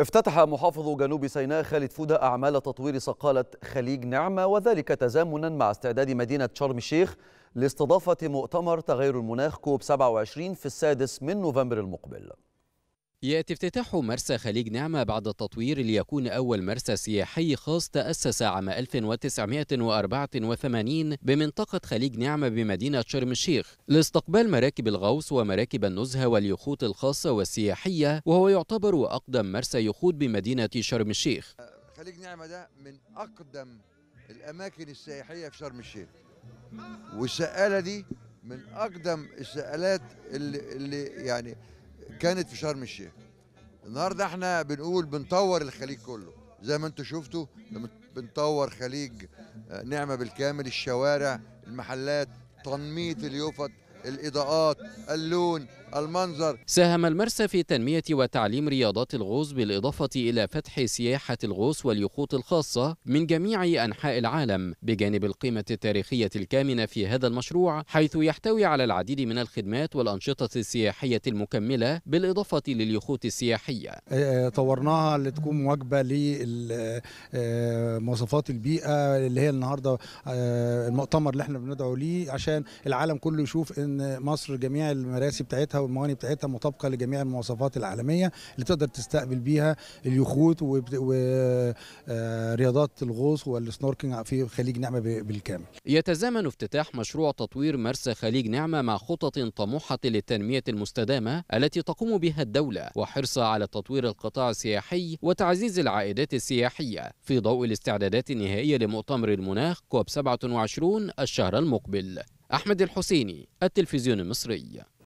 افتتح محافظ جنوب سيناء خالد فودة أعمال تطوير صقالة خليج نعمة وذلك تزامنا مع استعداد مدينة شرم الشيخ لاستضافة مؤتمر تغير المناخ كوب 27 في السادس من نوفمبر المقبل ياتي افتتاح مرسى خليج نعمة بعد التطوير ليكون أول مرسى سياحي خاص تأسس عام 1984 بمنطقة خليج نعمة بمدينة شرم الشيخ لاستقبال مراكب الغوص ومراكب النزهة واليخوت الخاصة والسياحية وهو يعتبر أقدم مرسى يخوت بمدينة شرم الشيخ خليج نعمة ده من أقدم الأماكن السياحية في شرم الشيخ والسقالة دي من أقدم السقالات اللي, اللي يعني كانت في شرم الشيخ النهارده احنا بنقول بنطور الخليج كله زي ما انتم شفتوا بنطور خليج آه، نعمه بالكامل الشوارع المحلات تنميط اليوفط الإضاءات اللون المنظر ساهم المرسى في تنمية وتعليم رياضات الغوص بالإضافة إلى فتح سياحة الغوص واليخوط الخاصة من جميع أنحاء العالم بجانب القيمة التاريخية الكامنة في هذا المشروع حيث يحتوي على العديد من الخدمات والأنشطة السياحية المكملة بالإضافة لليخوط السياحية آه، آه، طورناها لتكون مواكبة لمواصفات البيئة اللي هي النهاردة آه، المؤتمر اللي احنا بندعو ليه عشان العالم كله يشوف إن ان مصر جميع المراسي بتاعتها والمواني بتاعتها مطابقه لجميع المواصفات العالميه اللي تقدر تستقبل بيها اليخوت ورياضات آه، الغوص والسنوركينج في خليج نعمه بالكامل. يتزامن افتتاح مشروع تطوير مرسى خليج نعمه مع خطط طموحه للتنميه المستدامه التي تقوم بها الدوله وحرصها على تطوير القطاع السياحي وتعزيز العائدات السياحيه في ضوء الاستعدادات النهائيه لمؤتمر المناخ كوب 27 الشهر المقبل. أحمد الحسيني التلفزيون المصري